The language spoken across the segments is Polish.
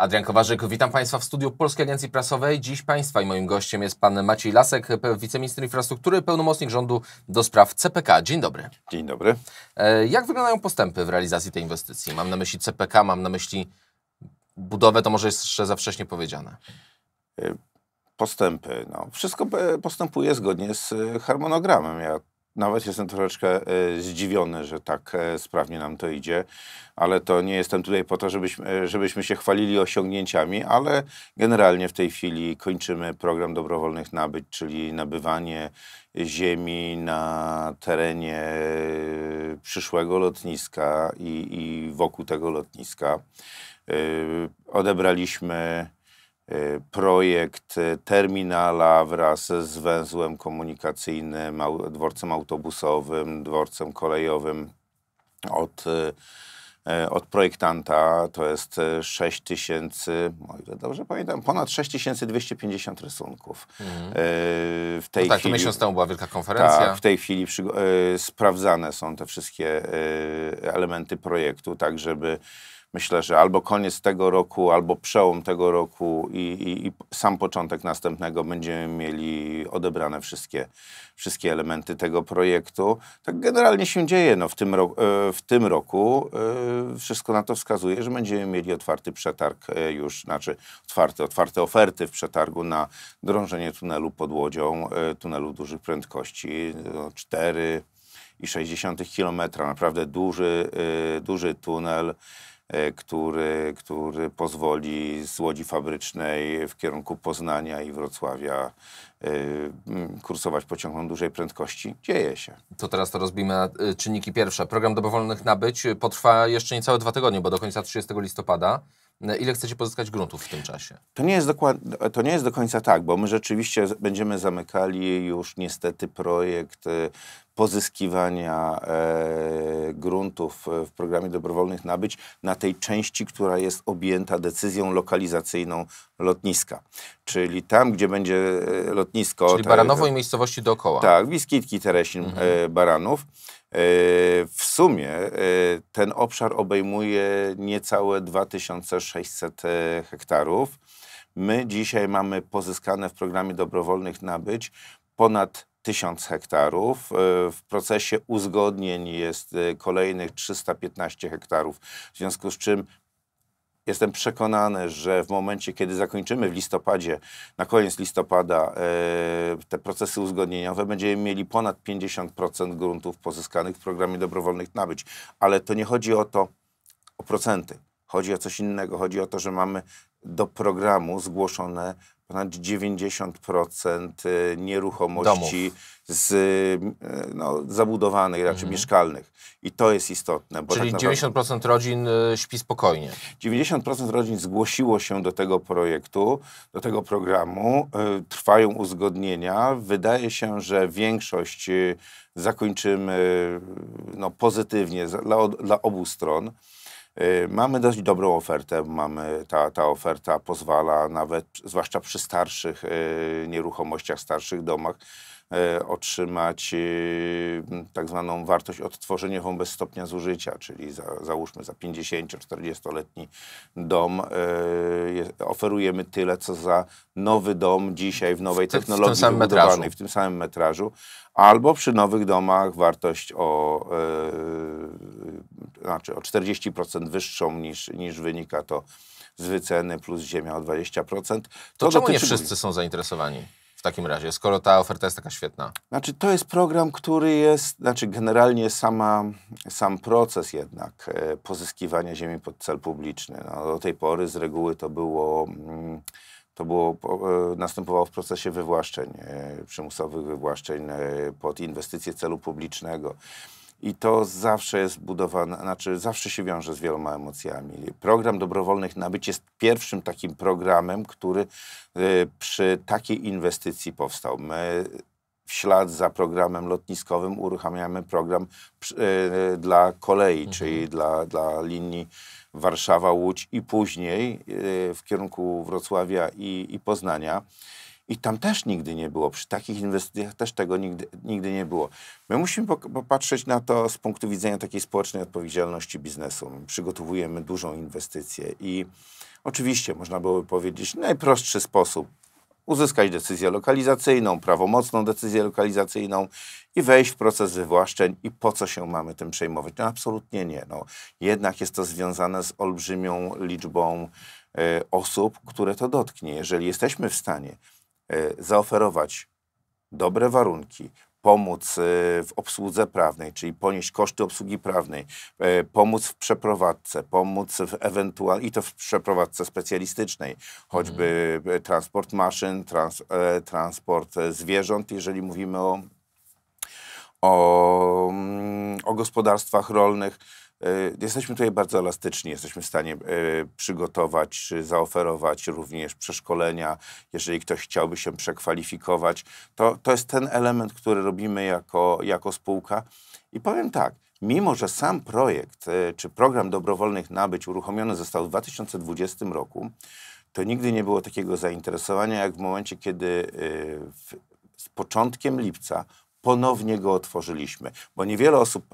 Adrian Kowarzyk, witam Państwa w studiu Polskiej Agencji Prasowej. Dziś Państwa i moim gościem jest Pan Maciej Lasek, wiceminister infrastruktury, pełnomocnik rządu do spraw CPK. Dzień dobry. Dzień dobry. E, jak wyglądają postępy w realizacji tej inwestycji? Mam na myśli CPK, mam na myśli budowę, to może jest jeszcze za wcześnie powiedziane. E, postępy. No, wszystko e, postępuje zgodnie z harmonogramem, jak nawet jestem troszeczkę e, zdziwiony, że tak e, sprawnie nam to idzie, ale to nie jestem tutaj po to, żebyśmy, e, żebyśmy się chwalili osiągnięciami, ale generalnie w tej chwili kończymy program dobrowolnych nabyć, czyli nabywanie ziemi na terenie przyszłego lotniska i, i wokół tego lotniska. Odebraliśmy Y, projekt y, terminala wraz z węzłem komunikacyjnym, dworcem autobusowym, dworcem kolejowym od, y, od projektanta. To jest 6 tysięcy, o ile dobrze pamiętam, ponad 6250 rysunków. Mhm. W tej no tak, chwili, miesiąc temu była wielka konferencja. Tak, w tej chwili przy, sprawdzane są te wszystkie elementy projektu, tak żeby myślę, że albo koniec tego roku, albo przełom tego roku i, i, i, sam początek następnego będziemy mieli odebrane wszystkie, wszystkie elementy tego projektu. Tak generalnie się dzieje. No, w, tym ro- e, w tym roku e, wszystko na to wskazuje, że będziemy mieli otwarty przetarg e, już, znaczy otwarte, otwarte oferty w przetargu na drążenie tunelu pod Łodzią, tunelu dużych prędkości, no, 4 i 60 km, naprawdę duży, duży tunel. E, który, który pozwoli z Łodzi Fabrycznej w kierunku Poznania i Wrocławia e, kursować pociągom dużej prędkości. Dzieje się. To teraz to rozbijmy na e, czynniki pierwsze. Program dobrowolnych nabyć potrwa jeszcze niecałe dwa tygodnie, bo do końca 30 listopada. Ile chcecie pozyskać gruntów w tym czasie? To nie, jest to nie jest do końca tak, bo my rzeczywiście będziemy zamykali już niestety projekt pozyskiwania e, gruntów e, w programie dobrowolnych nabyć na tej części, która jest objęta decyzją lokalizacyjną lotniska. Czyli tam, gdzie będzie e, lotnisko. Czyli tak, Baranowo i miejscowości dookoła. Tak, Wiskitki, Teresin, mhm. e, Baranów. E, w sumie e, ten obszar obejmuje niecałe 2600 e, hektarów. My dzisiaj mamy pozyskane w programie dobrowolnych nabyć ponad 1000 hektarów. E, w procesie uzgodnień jest e, kolejnych 315 hektarów, w związku z czym Jestem przekonany, że w momencie, kiedy zakończymy w listopadzie, na koniec listopada, e, te procesy uzgodnieniowe, będziemy mieli ponad 50% gruntów pozyskanych w programie dobrowolnych nabyć. Ale to nie chodzi o to, o procenty. Chodzi o coś innego. Chodzi o to, że mamy do programu zgłoszone ponad 90% y, nieruchomości Domów. z, y, no, zabudowanych, raczej mhm. mieszkalnych. I to jest istotne. Bo Czyli tak naprawdę... 90% rodzin y, śpi spokojnie. 90% rodzin zgłosiło się do tego projektu, do tego programu. Trwają uzgodnienia. Wydaje się, że większość zakończymy no, pozytywnie dla, dla obu stron. Y, mamy dość dobrą ofertę, mamy, ta, ta oferta pozwala nawet, zwłaszcza przy starszych y, nieruchomościach, starszych domach, E, otrzymać e, tak zwaną wartość odtworzeniową bez stopnia zużycia, czyli za, załóżmy za 50-40-letni dom e, oferujemy tyle, co za nowy dom dzisiaj w nowej technologii w tym samym metrażu. w tym samym metrażu, albo przy nowych domach wartość o, znaczy o 40% wyższą niż, niż wynika to z wyceny plus ziemia o 20%. To, to czemu nie wszyscy są zainteresowani? w takim razie, skoro ta oferta jest taka świetna? Znaczy, to jest program, który jest, znaczy generalnie sama, sam proces jednak e, pozyskiwania ziemi pod cel publiczny. No, do tej pory z reguły to było. Mm, to było, e, następowało w procesie wywłaszczeń, e, przymusowych wywłaszczeń e, pod inwestycje celu publicznego i to zawsze jest budowane, znaczy zawsze się wiąże z wieloma emocjami. Program dobrowolnych nabyć jest pierwszym takim programem, który y, przy takiej inwestycji powstał. My w ślad za programem lotniskowym uruchamiamy program y, y, dla kolei, mhm. czyli dla, dla linii Warszawa-Łódź i później w kierunku Wrocławia i, i Poznania. I tam też nigdy nie było. Przy takich inwestycjach też tego nigdy, nigdy nie było. My musimy popatrzeć na to z punktu widzenia takiej społecznej odpowiedzialności biznesu. My przygotowujemy dużą inwestycję i oczywiście można byłoby powiedzieć najprostszy sposób uzyskać decyzję lokalizacyjną, prawomocną decyzję lokalizacyjną i wejść w proces wywłaszczeń i po co się mamy tym przejmować? No absolutnie nie. No, jednak jest to związane z olbrzymią liczbą y, osób, które to dotknie. Jeżeli jesteśmy w stanie E, zaoferować dobre warunki, pomóc e, w obsłudze prawnej, czyli ponieść koszty obsługi prawnej, e, pomóc w przeprowadzce, pomóc w ewentualnie, i to w przeprowadzce specjalistycznej, choćby mhm. transport maszyn, trans, transport zwierząt, jeżeli mówimy o, o, mm, o gospodarstwach rolnych, E, jesteśmy tutaj bardzo elastyczni, jesteśmy w stanie e, przygotować zaoferować również przeszkolenia. Jeżeli ktoś chciałby się przekwalifikować, to, to jest ten element, który robimy jako, jako spółka. I powiem tak, mimo że sam projekt e, czy program dobrowolnych nabyć uruchomiony został w 2020 roku, to nigdy nie było takiego zainteresowania jak w momencie, kiedy w, z początkiem lipca ponownie go otworzyliśmy. Bo niewiele osób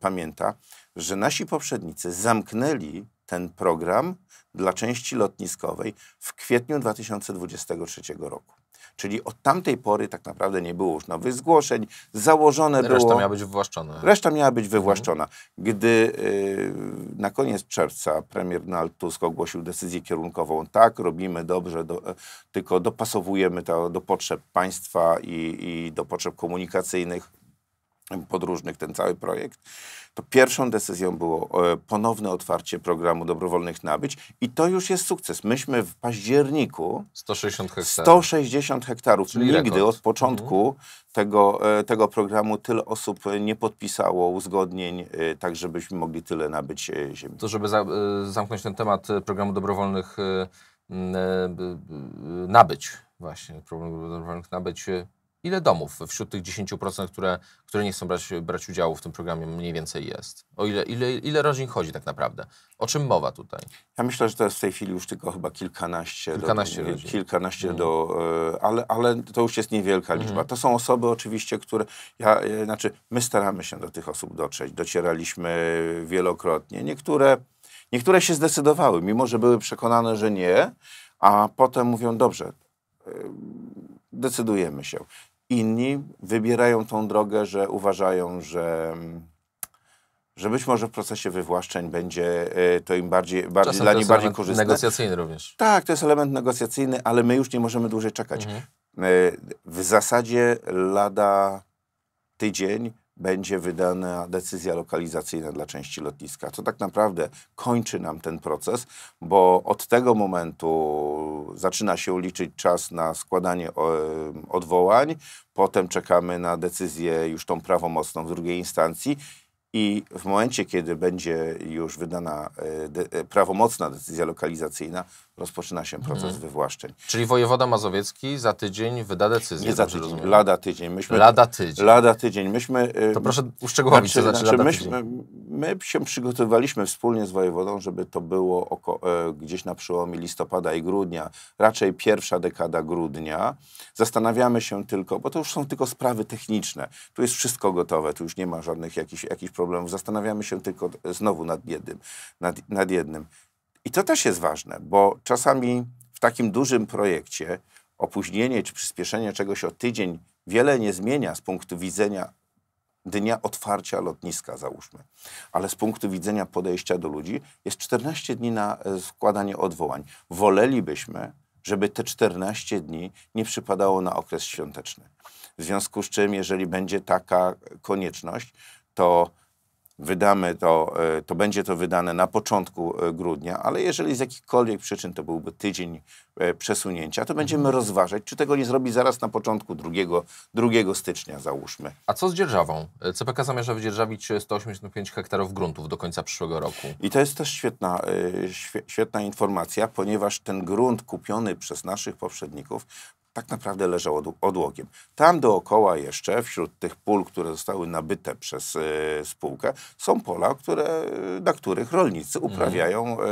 pamięta, że nasi poprzednicy zamknęli ten program dla części lotniskowej w kwietniu 2023 roku. Czyli od tamtej pory tak naprawdę nie było już nowych zgłoszeń, założone reszta było... Reszta miała być wywłaszczona. Reszta miała być wywłaszczona. Mhm. Gdy yy, na koniec czerwca premier Donald Tusk ogłosił decyzję kierunkową, tak, robimy dobrze, do, e, tylko dopasowujemy to do potrzeb państwa i, i do potrzeb komunikacyjnych podróżnych ten cały projekt, to pierwszą decyzją było e, ponowne otwarcie programu dobrowolnych nabyć i to już jest sukces. Myśmy w październiku 160 hektarów, 160 hektarów czyli nigdy rekord. od początku mhm. tego, e, tego programu tyle osób e, nie podpisało uzgodnień, tak żebyśmy mogli tyle nabyć ziemi. To żeby za, zamknąć ten temat programu dobrowolnych nabyć, właśnie, programu dobrowolnych nabyć, Ile domów wśród tych 10%, które, które nie chcą brać, brać udziału w tym programie, mniej więcej jest? O ile, ile, ile rodzin chodzi tak naprawdę? O czym mowa tutaj? Ja myślę, że to jest w tej chwili już tylko chyba kilkanaście. Kilkanaście do, rodzin. Kilkanaście mm. do... E, ale, ale to już jest niewielka liczba. Mm. To są osoby oczywiście, które... Ja, e, znaczy, my staramy się do tych osób dotrzeć. Docieraliśmy wielokrotnie. Niektóre, niektóre się zdecydowały, mimo że były przekonane, że nie, a potem mówią, dobrze, e, decydujemy się. Inni wybierają tą drogę, że uważają, że że być może w procesie wywłaszczeń będzie e, to im bardziej, bardziej dla nich bardziej korzystne. negocjacyjny również. Tak, to jest element negocjacyjny, ale my już nie możemy dłużej czekać. Mhm. E, w zasadzie lada tydzień będzie wydana decyzja lokalizacyjna dla części lotniska, co tak naprawdę kończy nam ten proces, bo od tego momentu zaczyna się liczyć czas na składanie e, odwołań, potem czekamy na decyzję już tą prawomocną w drugiej instancji i w momencie, kiedy będzie już wydana e, e, prawomocna decyzja lokalizacyjna, rozpoczyna się mhm. proces mhm. wywłaszczeń. Czyli wojewoda mazowiecki za tydzień wyda decyzję. Nie za tydzień, rozumiem. lada tydzień. Myśmy, lada tydzień. Lada tydzień. Myśmy, y, to proszę uszczegółowić, znaczy, znaczy, znaczy myśmy, My się przygotowywaliśmy wspólnie z wojewodą, żeby to było oko, e, gdzieś na przełomie listopada i grudnia, raczej pierwsza dekada grudnia. Zastanawiamy się tylko, bo to już są tylko sprawy techniczne. Tu jest wszystko gotowe, tu już nie ma żadnych jakichś, problemów. Zastanawiamy się tylko e, znowu nad jednym. nad, nad jednym i to też jest ważne, bo czasami w takim dużym projekcie opóźnienie czy przyspieszenie czegoś o tydzień wiele nie zmienia z punktu widzenia dnia otwarcia lotniska, załóżmy. Ale z punktu widzenia podejścia do ludzi jest 14 dni na e, składanie odwołań. Wolelibyśmy, żeby te 14 dni nie przypadało na okres świąteczny. W związku z czym, jeżeli będzie taka konieczność, to wydamy to, e, to będzie to wydane na początku e, grudnia, ale jeżeli z jakichkolwiek przyczyn to byłby tydzień e, przesunięcia, to będziemy mhm. rozważać, czy tego nie zrobić zaraz na początku 2, 2 stycznia, załóżmy. A co z dzierżawą? CPK zamierza wydzierżawić 185 hektarów gruntów do końca przyszłego roku. I to jest też świetna, świetna informacja, ponieważ ten grunt kupiony przez naszych poprzedników tak naprawdę leżał odłogiem. Tam dookoła jeszcze, wśród tych pól, które zostały nabyte przez y, spółkę, są pola, które, na których rolnicy mhm. uprawiają y,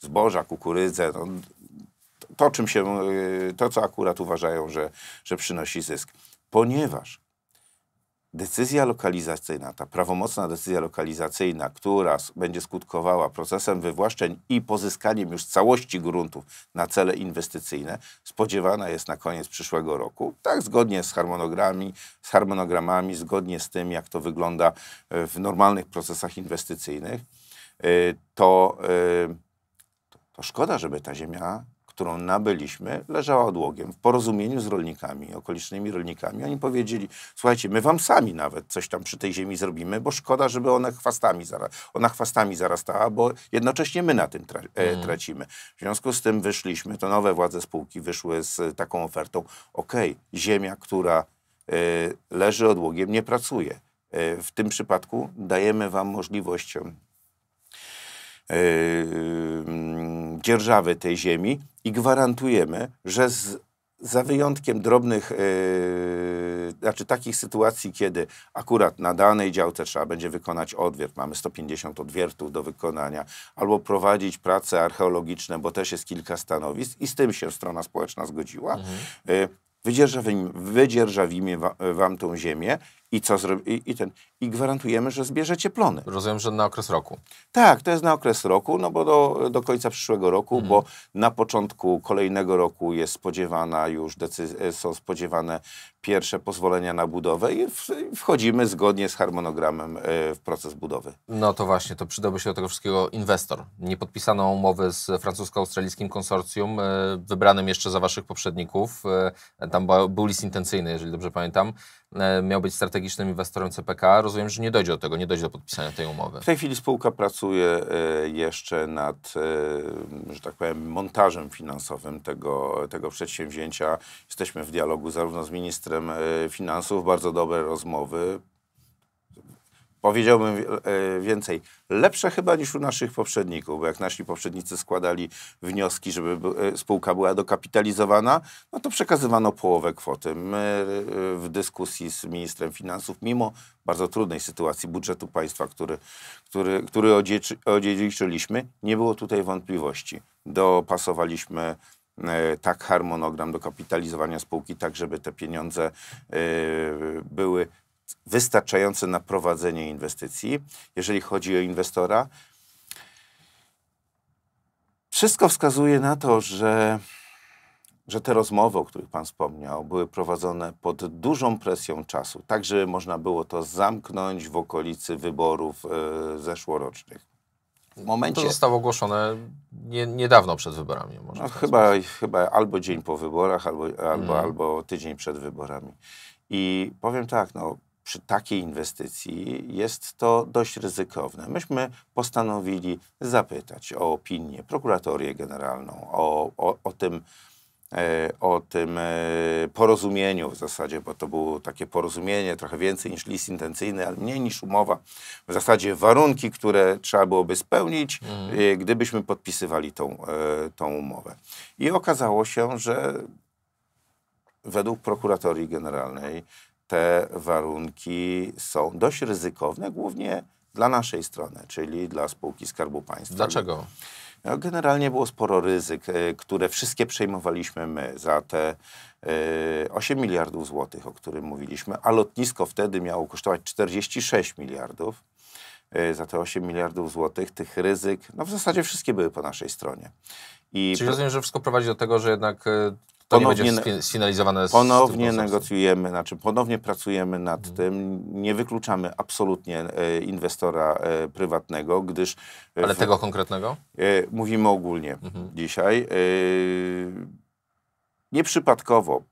zboża, kukurydzę. No, to, czym się, y, to, co akurat uważają, że, że przynosi zysk. Ponieważ decyzja lokalizacyjna, ta prawomocna decyzja lokalizacyjna, która będzie skutkowała procesem wywłaszczeń i pozyskaniem już całości gruntów na cele inwestycyjne, spodziewana jest na koniec przyszłego roku. Tak, zgodnie z harmonogramami, z harmonogramami zgodnie z tym, jak to wygląda e, w normalnych procesach inwestycyjnych, e, e, to, to szkoda, żeby ta ziemia którą nabyliśmy, leżała odłogiem. W porozumieniu z rolnikami, okolicznymi rolnikami, oni powiedzieli, słuchajcie, my wam sami nawet coś tam przy tej ziemi zrobimy, bo szkoda, żeby ona chwastami, zaraz, ona chwastami zarastała, bo jednocześnie my na tym tra e, mm. tracimy. W związku z tym wyszliśmy, to nowe władze spółki wyszły z e, taką ofertą, okej, okay, ziemia, która e, leży odłogiem, nie pracuje. W tym przypadku dajemy Wam możliwość Y, y, dzierżawy tej ziemi i gwarantujemy, że z, za wyjątkiem drobnych, yy, znaczy takich sytuacji, kiedy akurat na danej działce trzeba będzie wykonać odwiert, mamy 150 odwiertów do wykonania, albo prowadzić prace archeologiczne, bo też jest kilka stanowisk i z tym się strona społeczna zgodziła, mhm. yy, wydzierżawimy, wydzierżawimy wam tą ziemię i co zrobi, i, i, ten. I gwarantujemy, że zbierzecie plony. Rozumiem, że na okres roku. Tak, to jest na okres roku, no bo do, do końca przyszłego roku, bo mhm. na początku kolejnego roku jest spodziewana już decyzja, są spodziewane pierwsze pozwolenia na budowę i wchodzimy zgodnie z harmonogramem e, w proces budowy. No to właśnie, to przydałby się do tego wszystkiego inwestor. Nie podpisano umowy z francusko-australijskim konsorcjum, e, wybranym jeszcze za waszych poprzedników. E, tam był list intencyjny, jeżeli dobrze pamiętam. Miał być strategicznym inwestorem CPK. Rozumiem, że nie dojdzie do tego, nie dojdzie do podpisania tej umowy. W tej chwili spółka pracuje jeszcze nad, że tak powiem, montażem finansowym tego, tego przedsięwzięcia. Jesteśmy w dialogu zarówno z ministrem ministrem e, finansów, bardzo dobre rozmowy. Powiedziałbym e, więcej, lepsze chyba niż u naszych poprzedników, bo jak nasi poprzednicy składali wnioski, żeby e, spółka była dokapitalizowana, no to przekazywano połowę kwoty. My w dyskusji z ministrem finansów, mimo bardzo trudnej sytuacji budżetu państwa, który, który, który odziedziczyliśmy, nie było tutaj wątpliwości. Dopasowaliśmy E, tak harmonogram do kapitalizowania spółki, tak żeby te pieniądze e, były wystarczające na prowadzenie inwestycji. Jeżeli chodzi o inwestora, wszystko wskazuje na to, że, że te rozmowy, o których Pan wspomniał, były prowadzone pod dużą presją czasu, tak żeby można było to zamknąć w okolicy wyborów e, zeszłorocznych w momencie... To zostało ogłoszone nie, niedawno przed wyborami. Może no, chyba, chyba albo dzień po wyborach, albo, albo, mm. albo tydzień przed wyborami. I powiem tak, no, przy takiej inwestycji jest to dość ryzykowne. Myśmy postanowili zapytać o opinię, prokuratorię generalną, o, o, o tym, E, o tym e, porozumieniu w zasadzie, bo to było takie porozumienie, trochę więcej niż list intencyjny, ale mniej niż umowa. W zasadzie warunki, które trzeba byłoby spełnić, mm. gdybyśmy podpisywali tą, tą umowę. I okazało się, że według prokuratorii generalnej te warunki są dość ryzykowne, głównie dla naszej strony, czyli dla spółki Skarbu Państwa. Dlaczego? No, generalnie było sporo ryzyk, e, które wszystkie przejmowaliśmy my za te 8 e, miliardów złotych, o którym mówiliśmy, a lotnisko wtedy miało kosztować 46 miliardów. Y, za te 8 miliardów złotych, tych ryzyk, no w zasadzie wszystkie były po naszej stronie. I Czyli rozumiem, że wszystko prowadzi do tego, że jednak y, to ponownie, nie będzie sfinalizowane z Ponownie negocjujemy, znaczy ponownie pracujemy nad hmm. tym. Nie wykluczamy absolutnie y, inwestora prywatnego, gdyż... Ale w, tego konkretnego? mówimy ogólnie hmm. dzisiaj. nieprzypadkowo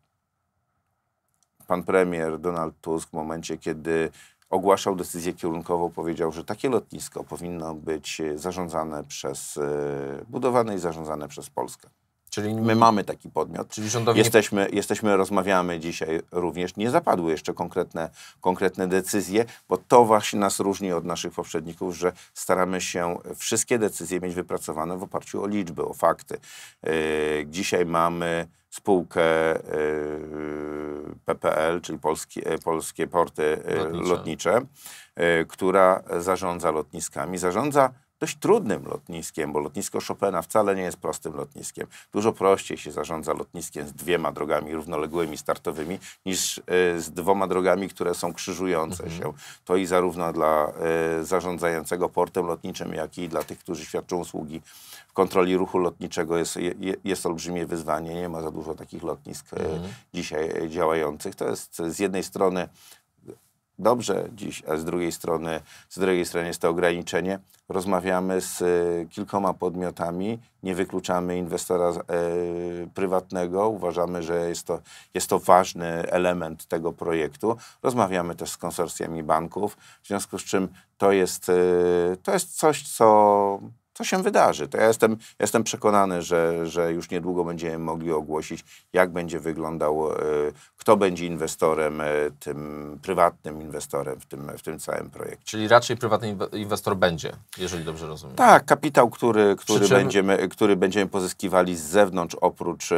pan premier Donald Tusk w momencie, kiedy ogłaszał decyzję kierunkową, powiedział, że takie lotnisko powinno być e, zarządzane przez, e, budowane i zarządzane przez Polskę. Czyli my mamy taki podmiot. Czyli rządowi jesteśmy, jesteśmy, rozmawiamy dzisiaj również. Nie zapadły jeszcze konkretne, konkretne decyzje, bo to właśnie nas różni od naszych poprzedników, że staramy się wszystkie decyzje mieć wypracowane w oparciu o liczby, o fakty. Yy, dzisiaj mamy spółkę yy, PPL, czyli Polski, yy, Polskie Porty yy, Lotnicze, lotnicze która zarządza lotniskami. Zarządza dość trudnym lotniskiem, bo lotnisko Chopina wcale nie jest prostym lotniskiem. Dużo prościej się zarządza lotniskiem z dwiema drogami równoległymi startowymi niż y, z dwoma drogami, które są krzyżujące mhm. się. To i zarówno dla y, zarządzającego portem lotniczym, jak i dla tych, którzy świadczą usługi w kontroli ruchu lotniczego jest, jest olbrzymie wyzwanie. Nie ma za dużo takich lotnisk y, mhm. dzisiaj działających. To jest z jednej strony dobrze dziś, a z drugiej strony, z drugiej strony jest to ograniczenie. Rozmawiamy z e, kilkoma podmiotami, nie wykluczamy inwestora e, prywatnego, uważamy, że jest to, jest to ważny element tego projektu. Rozmawiamy też z konsorcjami banków, w związku z czym to jest, e, to jest coś, co co się wydarzy. To ja jestem, jestem przekonany, że, że już niedługo będziemy mogli ogłosić, jak będzie wyglądał, e, kto będzie inwestorem, e, tym prywatnym inwestorem w tym, w tym całym projekcie. Czyli raczej prywatny inwestor będzie, jeżeli dobrze rozumiem. Tak, kapitał, który, który, czym... będziemy, który będziemy pozyskiwali z zewnątrz, oprócz e,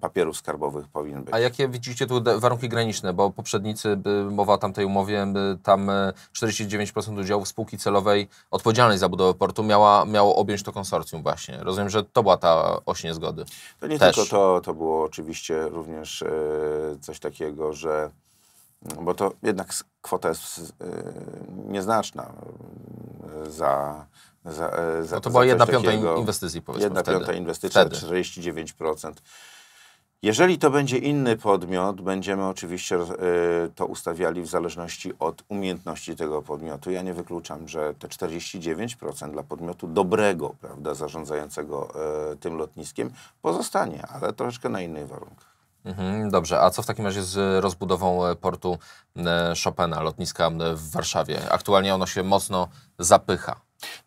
papierów skarbowych powinien być. A jakie widzicie tu warunki graniczne? Bo poprzednicy, mowa o tamtej umowie, tam 49% udziału w spółki celowej, odpowiedzialnej za budowę portu miał miała, miało objąć to konsorcjum właśnie. Rozumiem, że to była ta oś niezgody. To nie Też. tylko to, to było oczywiście również yy, coś takiego, że bo to jednak kwota jest yy, nieznaczna e, za, za, za no to była jedna piąta inwestycji, powiedzmy Jedna wtedy. piąta inwestycja, wtedy. 49%. Jeżeli to będzie inny podmiot, będziemy oczywiście e, to ustawiali w zależności od umiejętności tego podmiotu. Ja nie wykluczam, że te 49% dla podmiotu dobrego, prawda, zarządzającego e, tym lotniskiem pozostanie, ale troszeczkę na innych warunkach. Mhm, dobrze, a co w takim razie z rozbudową e, portu Chopina, lotniska w Warszawie? Aktualnie ono się mocno zapycha.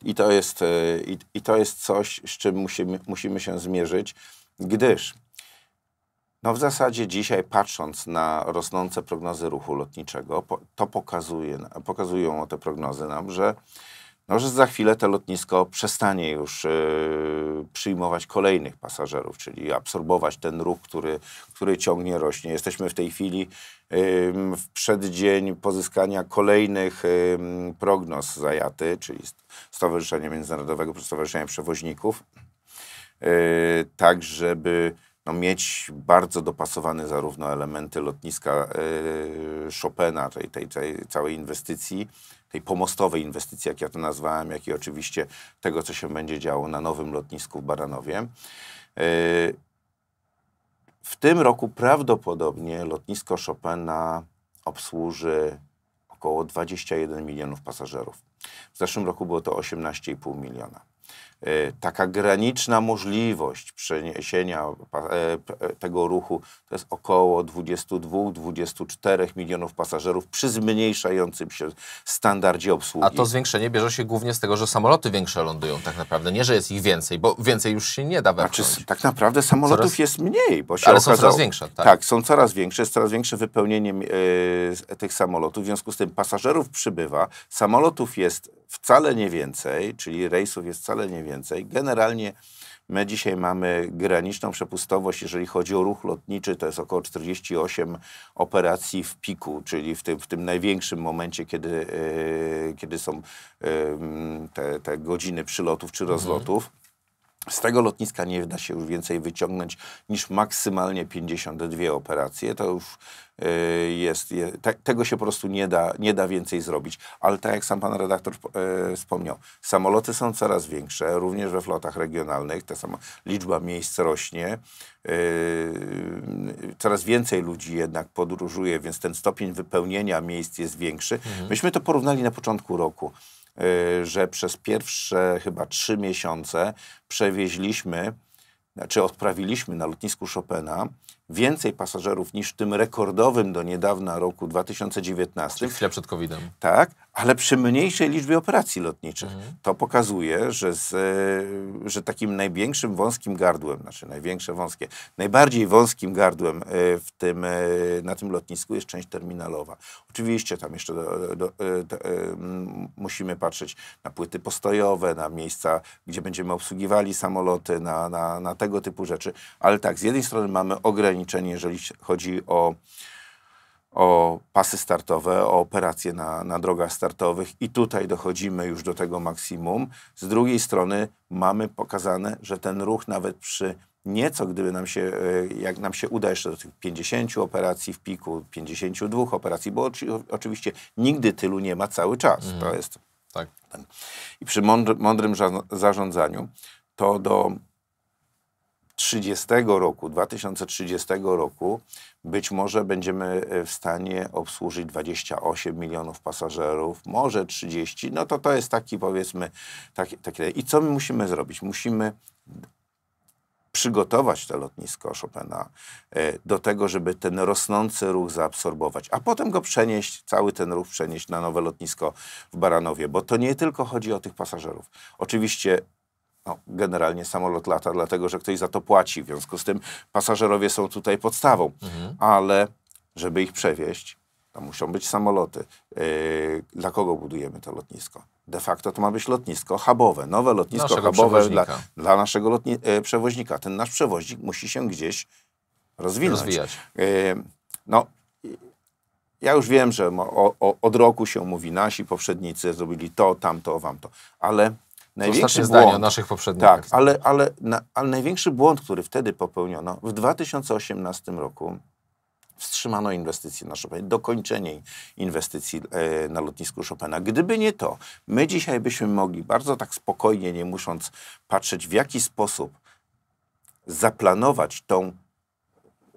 I to jest, i, i to jest coś, z czym musimy, musimy się zmierzyć, gdyż no w zasadzie dzisiaj patrząc na rosnące prognozy ruchu lotniczego, to pokazuje, pokazują te prognozy nam, że, no, że za chwilę to lotnisko przestanie już yy, przyjmować kolejnych pasażerów, czyli absorbować ten ruch, który, który ciągnie rośnie. Jesteśmy w tej chwili yy, w przeddzień pozyskania kolejnych yy, prognoz Zajaty, czyli Stowarzyszenia Międzynarodowego Stowarzyszenia Przewoźników, y, tak żeby no, mieć bardzo dopasowane zarówno elementy lotniska y, Chopina, tej, tej, tej, całej inwestycji, tej pomostowej inwestycji, jak ja to nazwałem, jak i oczywiście tego, co się będzie działo na nowym lotnisku w Baranowie. Y, w tym roku prawdopodobnie lotnisko Chopina obsłuży około 21 milionów pasażerów. W zeszłym roku było to 18,5 miliona. E, taka graniczna możliwość przeniesienia e, e, tego ruchu to jest około 22-24 milionów pasażerów przy zmniejszającym się standardzie obsługi. A to zwiększenie bierze się głównie z tego, że samoloty większe lądują tak naprawdę, nie że jest ich więcej, bo więcej już się nie da znaczy, wepchnąć. Znaczy, tak naprawdę samolotów coraz... jest mniej, bo się Ale okazało... są coraz większe. Tak. tak. są coraz większe, jest coraz większe wypełnienie yy, tych samolotów, w związku z tym pasażerów przybywa, samolotów jest wcale nie więcej, czyli rejsów jest wcale wcale nie więcej. Generalnie my dzisiaj mamy graniczną przepustowość, jeżeli chodzi o ruch lotniczy, to jest około 48 operacji w piku, czyli w tym, w tym największym momencie, kiedy, yy, kiedy są yy, te, te, godziny przylotów czy mhm. rozlotów. Z tego lotniska nie da się już więcej wyciągnąć niż maksymalnie 52 operacje. To już y, jest, te, tego się po prostu nie da, nie da więcej zrobić. Ale tak jak sam pan redaktor y, wspomniał, samoloty są coraz większe, również we flotach regionalnych, ta sama liczba miejsc rośnie. Y, coraz więcej ludzi jednak podróżuje, więc ten stopień wypełnienia miejsc jest większy. Mhm. Myśmy to porównali na początku roku. Y, że przez pierwsze chyba trzy miesiące przewieźliśmy, czy znaczy odprawiliśmy na lotnisku Chopina więcej pasażerów niż w tym rekordowym do niedawna roku 2019. Czyli chwilę przed COVID-em. Tak, ale przy mniejszej liczbie operacji lotniczych. Mhm. To pokazuje, że, z, e, że takim największym wąskim gardłem, znaczy największe wąskie, najbardziej wąskim gardłem e, w tym, e, na tym lotnisku jest część terminalowa. Oczywiście tam jeszcze do, do, do, musimy patrzeć na płyty postojowe, na miejsca, gdzie będziemy obsługiwali samoloty, na, na, na tego typu rzeczy. Ale tak, z jednej strony mamy ograniczenie ograniczenie, jeżeli chodzi o, o pasy startowe, o operacje na, na drogach startowych i tutaj dochodzimy już do tego maksimum. Z drugiej strony mamy pokazane, że ten ruch nawet przy nieco, gdyby nam się, e, jak nam się uda jeszcze do tych 50 operacji w piku, 52 operacji, bo oczy, oczywiście nigdy tylu nie ma cały czas. Mm. To mhm. jest tak. I przy mądrym, mądrym zarządzaniu to do 30 roku, 2030 roku być może będziemy e, w stanie obsłużyć 28 milionów pasażerów, może 30, no to to jest taki powiedzmy, taki, taki. i co my musimy zrobić? Musimy przygotować to lotnisko Chopina e, do tego, żeby ten rosnący ruch zaabsorbować, a potem go przenieść, cały ten ruch przenieść na nowe lotnisko w Baranowie, bo to nie tylko chodzi o tych pasażerów. Oczywiście no, generalnie samolot lata, dlatego że ktoś za to płaci, w związku z tym pasażerowie są tutaj podstawą, mhm. ale żeby ich przewieźć, to muszą być samoloty. Yy, dla kogo budujemy to lotnisko? De facto to ma być lotnisko hubowe, nowe lotnisko naszego hubowe dla, dla, naszego lotni- yy, przewoźnika. Ten nasz przewoźnik musi się gdzieś rozwinąć. Rozwijać. Yy, no, ja już wiem, że o, o, od roku się mówi, nasi poprzednicy zrobili to, tamto, wam to, ale Największy błąd o naszych poprzednich, Tak, ale, ale, na, ale największy błąd, który wtedy popełniono, w 2018 roku wstrzymano inwestycje na Chopin, dokończenie inwestycji e, na lotnisku Chopina. Gdyby nie to, my dzisiaj byśmy mogli bardzo tak spokojnie, nie musząc patrzeć w jaki sposób zaplanować tą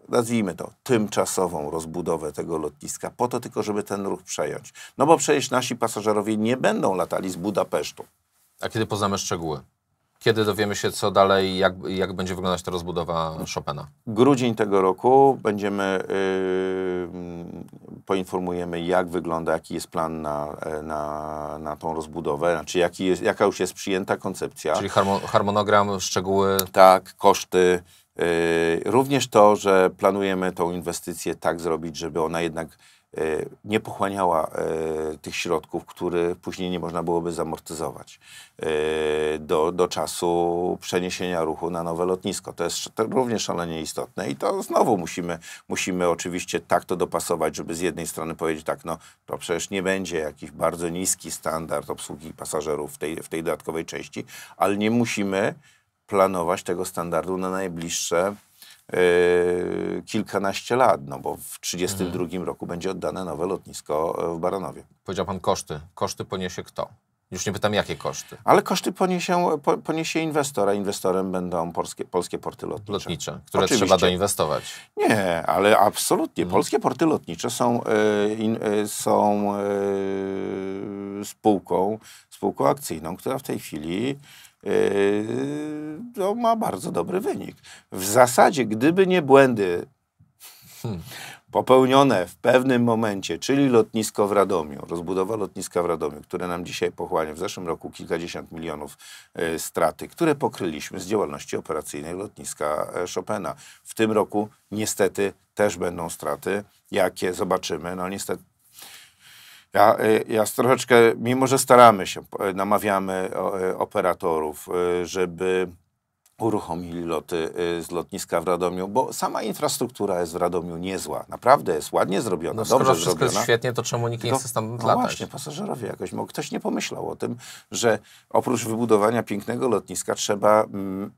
nazwijmy to, tymczasową rozbudowę tego lotniska, po to tylko, żeby ten ruch przejąć. No bo przecież nasi pasażerowie nie będą latali z Budapesztu. A kiedy poznamy szczegóły? Kiedy dowiemy się, co dalej, jak, jak będzie wyglądać ta rozbudowa Chopina? Grudzień tego roku będziemy, yy, poinformujemy, jak wygląda, jaki jest plan na, e, na, na tą rozbudowę, znaczy jaki jest, jaka już jest przyjęta koncepcja. Czyli harmonogram, szczegóły. Tak, koszty. Yy, również to, że planujemy tą inwestycję tak zrobić, żeby ona jednak E, nie pochłaniała e, tych środków, które później nie można byłoby zamortyzować e, do, do czasu przeniesienia ruchu na nowe lotnisko. To jest również szalenie istotne i to znowu musimy, musimy oczywiście tak to dopasować, żeby z jednej strony powiedzieć tak, no to przecież nie będzie jakiś bardzo niski standard obsługi pasażerów w tej, w tej dodatkowej części, ale nie musimy planować tego standardu na najbliższe Yy, kilkanaście lat, no bo w 1932 mhm. roku będzie oddane nowe lotnisko e, w Baranowie. Powiedział pan koszty. Koszty poniesie kto? Już nie pytam, jakie koszty. Ale koszty poniesie, poniesie inwestor, a inwestorem będą polskie, polskie porty lotnicze. Lotnicze, które Oczywiście. trzeba doinwestować. Nie, ale absolutnie. Mhm. Polskie porty lotnicze są, y, y, są y, spółką, spółką akcyjną, która w tej chwili Yy, to ma bardzo dobry wynik. W zasadzie, gdyby nie błędy popełnione w pewnym momencie, czyli lotnisko w Radomiu, rozbudowa lotniska w Radomiu, które nam dzisiaj pochłania w zeszłym roku kilkadziesiąt milionów yy, straty, które pokryliśmy z działalności operacyjnej lotniska e, Chopina. W tym roku niestety też będą straty. Jakie zobaczymy? No niestety ja, y, ja troszeczkę, mimo że staramy się, y, namawiamy y, operatorów, żeby uruchomili loty z lotniska w Radomiu, bo sama infrastruktura jest w Radomiu niezła. Naprawdę jest ładnie zrobiona, no, dobrze wszystko zrobiona. jest świetnie, to czemu nikt nie chce tam no latać? No właśnie, pasażerowie jakoś, bo ktoś nie pomyślał o tym, że oprócz wybudowania pięknego lotniska trzeba... Mm,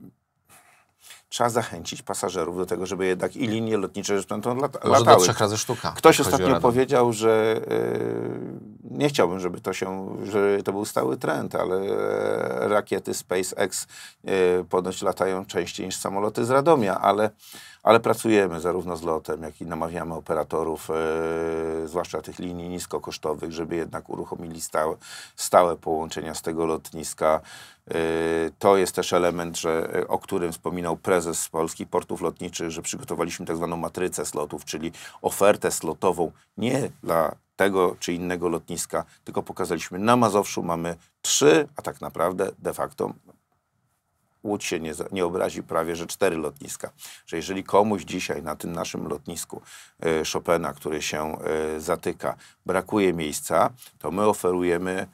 trzeba zachęcić pasażerów do tego, żeby jednak i linie lotnicze stamtąd lata, Może latały. Może trzech razy sztuka. Ktoś ostatnio powiedział, że e, nie chciałbym, żeby to się, że to był stały trend, ale e, rakiety SpaceX e, ponoć latają częściej niż samoloty z Radomia, ale, ale pracujemy zarówno z lotem, jak i namawiamy operatorów, zwłaszcza tych linii niskokosztowych, żeby jednak uruchomili stałe, stałe połączenia z tego lotniska. Y, to jest też element, że, y, o którym wspominał prezes z Polski Portów Lotniczych, że przygotowaliśmy tak zwaną matrycę slotów, czyli ofertę slotową nie dla tego czy innego lotniska, tylko pokazaliśmy na Mazowszu mamy trzy, a tak naprawdę de facto Łódź się nie, nie obrazi prawie, że cztery lotniska. Że jeżeli komuś dzisiaj na tym naszym lotnisku y, Chopina, który się y, zatyka, brakuje miejsca, to my oferujemy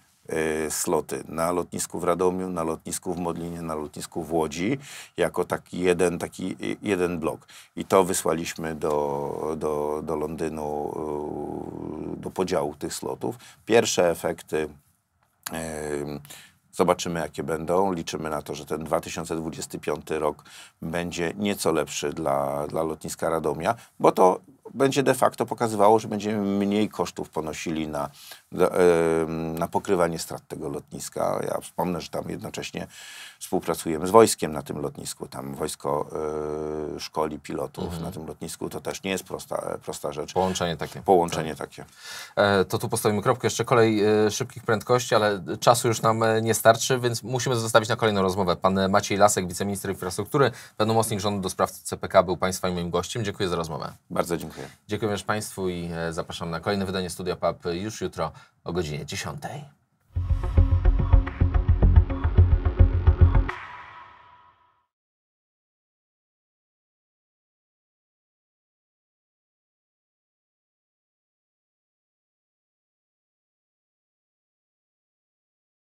Y, sloty na lotnisku w Radomiu, na lotnisku w Modlinie, na lotnisku w Łodzi, jako taki jeden, taki y, jeden blok. I to wysłaliśmy do, do, do Londynu, y, do podziału tych slotów. Pierwsze efekty Zobaczymy, jakie będą. Liczymy na to, że ten 2025 rok będzie nieco lepszy dla, dla lotniska Radomia, bo to będzie de facto pokazywało, że będziemy mniej kosztów ponosili na, na pokrywanie strat tego lotniska. Ja wspomnę, że tam jednocześnie współpracujemy z wojskiem na tym lotnisku. Tam wojsko e, szkoli pilotów mhm. na tym lotnisku. To też nie jest prosta, e, prosta rzecz. Połączenie takie. Połączenie tak. takie. E, to tu postawimy kropkę. Jeszcze kolej szybkich prędkości, ale czasu już nam nie starczy, więc musimy zostawić na kolejną rozmowę. Pan Maciej Lasek, wiceminister infrastruktury, pełnomocnik rządu do spraw CPK, był Państwa i moim gościem. Dziękuję za rozmowę. Bardzo dziękuję. Dziękuję również Państwu i zapraszam na kolejne wydanie Studia PAP już jutro o godzinie 10.